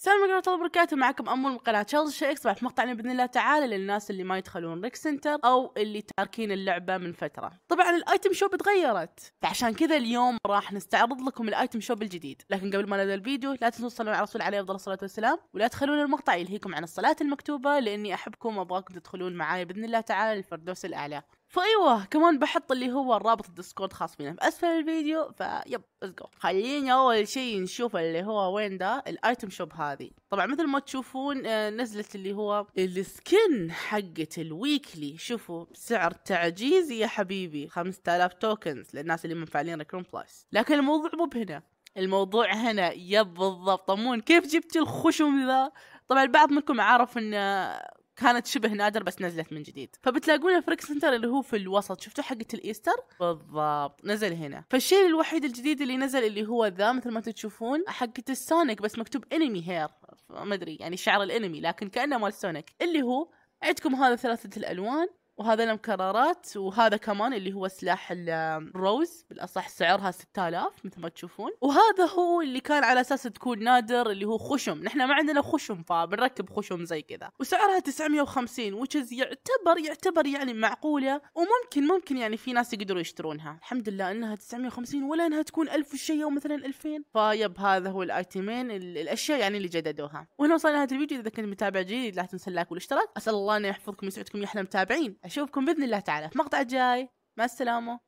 السلام عليكم ورحمة الله وبركاته معكم أمور من قناة شيلزي شيكس بعد مقطعنا بإذن الله تعالى للناس اللي ما يدخلون ريك سنتر أو اللي تاركين اللعبة من فترة طبعا الايتم شوب تغيرت فعشان كذا اليوم راح نستعرض لكم الايتم شوب الجديد لكن قبل ما نبدأ الفيديو لا تنسوا تصلون على الرسول عليه أفضل الصلاة والسلام ولا تخلون المقطع يلهيكم عن الصلاة المكتوبة لأني أحبكم وأبغاكم تدخلون معاي بإذن الله تعالى للفردوس الأعلى فايوه كمان بحط اللي هو الرابط الديسكورد خاص فينا في اسفل الفيديو فيب ليتس جو خلينا اول شيء نشوف اللي هو وين ده الايتم شوب هذه طبعا مثل ما تشوفون آه، نزلت اللي هو السكن حقت الويكلي شوفوا سعر تعجيزي يا حبيبي 5000 توكنز للناس اللي منفعلين ريكرون بلس لكن الموضوع مو بهنا الموضوع هنا يب بالضبط طمون كيف جبت الخشم ذا طبعا البعض منكم عارف ان كانت شبه نادر بس نزلت من جديد فبتلاقون ريك سنتر اللي هو في الوسط شفتوا حقة الايستر بالضبط نزل هنا فالشيء الوحيد الجديد اللي نزل اللي هو ذا مثل ما تشوفون حقة السونيك بس مكتوب انمي هير ما ادري يعني شعر الانمي لكن كانه مال سونيك اللي هو عندكم هذا ثلاثة الألوان وهذا مكررات وهذا كمان اللي هو سلاح الروز بالاصح سعرها 6000 مثل ما تشوفون وهذا هو اللي كان على اساس تكون نادر اللي هو خشم نحن ما عندنا خشم فبنركب خشم زي كذا وسعرها 950 which يعتبر يعتبر يعني معقوله وممكن ممكن يعني في ناس يقدروا يشترونها الحمد لله انها 950 ولا انها تكون 1000 وشي او مثلا 2000 فيب هذا هو الايتمين الاشياء يعني اللي جددوها وهنا وصلنا لنهايه الفيديو اذا كنت متابع جديد لا تنسى اللايك والاشتراك اسال الله انه يحفظكم ويسعدكم يا احلى متابعين اشوفكم باذن الله تعالى في مقطع جاي مع السلامه